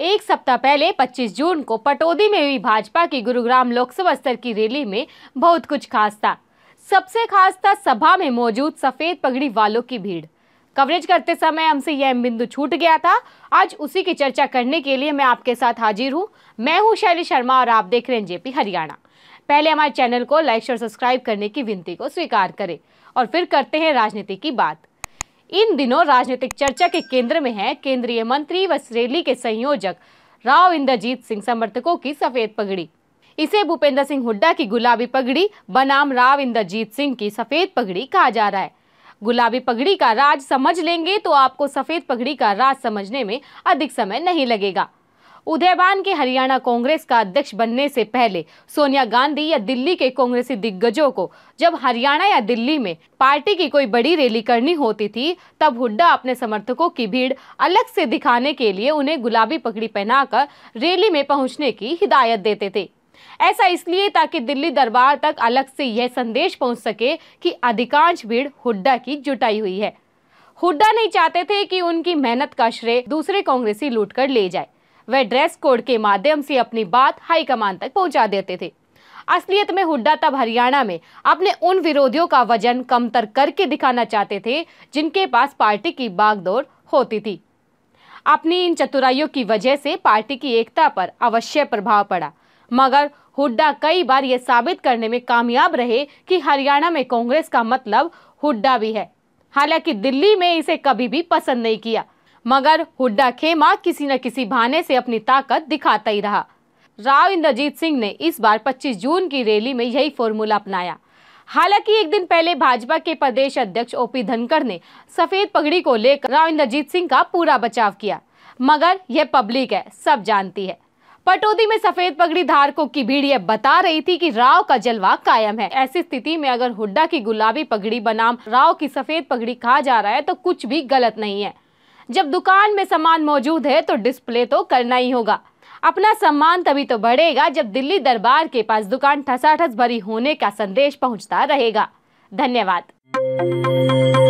एक सप्ताह पहले 25 जून को पटोदी में हुई भाजपा की गुरुग्राम लोकसभा स्तर की रैली में बहुत कुछ खास था सबसे खास था सभा में मौजूद सफेद पगड़ी वालों की भीड़ कवरेज करते समय हमसे यह बिंदु छूट गया था आज उसी की चर्चा करने के लिए मैं आपके साथ हाजिर हूँ मैं हूँ शैली शर्मा और आप देख रहे हैं जेपी हरियाणा पहले हमारे चैनल को लाइक और सब्सक्राइब करने की विनती को स्वीकार करें और फिर करते हैं राजनीति की बात इन दिनों राजनीतिक चर्चा के केंद्र में है केंद्रीय मंत्री व रैली के संयोजक राव इंद्रजीत सिंह समर्थकों की सफेद पगड़ी इसे भूपेंद्र सिंह हुड्डा की गुलाबी पगड़ी बनाम राव इंद्रजीत सिंह की सफेद पगड़ी कहा जा रहा है गुलाबी पगड़ी का राज समझ लेंगे तो आपको सफेद पगड़ी का राज समझने में अधिक समय नहीं लगेगा उदयबान के हरियाणा कांग्रेस का अध्यक्ष बनने से पहले सोनिया गांधी या दिल्ली के कांग्रेसी दिग्गजों को जब हरियाणा या दिल्ली में पार्टी की कोई बड़ी रैली करनी होती थी तब हुड्डा अपने समर्थकों की भीड़ अलग से दिखाने के लिए उन्हें गुलाबी पगड़ी पहनाकर रैली में पहुंचने की हिदायत देते थे ऐसा इसलिए ताकि दिल्ली दरबार तक अलग से यह संदेश पहुंच सके कि अधिकांश भीड़ हुड्डा की जुटाई हुई है हुड्डा नहीं चाहते थे कि उनकी मेहनत का श्रेय दूसरे कांग्रेसी लूट कर ले जाए वह ड्रेस कोड के माध्यम से अपनी बात हाईकमान तक पहुंचा देते थे असलियत में हुड्डा तब हरियाणा में अपने उन विरोधियों का वजन कमतर करके दिखाना चाहते थे जिनके पास पार्टी की बागडोर होती थी अपनी इन चतुराइयों की वजह से पार्टी की एकता पर अवश्य प्रभाव पड़ा मगर हुड्डा कई बार ये साबित करने में कामयाब रहे कि हरियाणा में कांग्रेस का मतलब हुड्डा भी है हालांकि दिल्ली में इसे कभी भी पसंद नहीं किया मगर हुड्डा खेमा किसी न किसी बहाने से अपनी ताकत दिखाता ही रहा राव इंद्रजीत सिंह ने इस बार 25 जून की रैली में यही फॉर्मूला अपनाया हालांकि एक दिन पहले भाजपा के प्रदेश अध्यक्ष ओपी धनखड़ ने सफेद पगड़ी को लेकर राव इंद्रजीत सिंह का पूरा बचाव किया मगर यह पब्लिक है सब जानती है पटौदी में सफेद पगड़ी धारकों की भीड़ यह बता रही थी कि राव का जलवा कायम है ऐसी स्थिति में अगर हुड्डा की गुलाबी पगड़ी बनाम राव की सफेद पगड़ी कहा जा रहा है तो कुछ भी गलत नहीं है जब दुकान में सामान मौजूद है तो डिस्प्ले तो करना ही होगा अपना सम्मान तभी तो बढ़ेगा जब दिल्ली दरबार के पास दुकान ठसाठस भरी होने का संदेश पहुंचता रहेगा धन्यवाद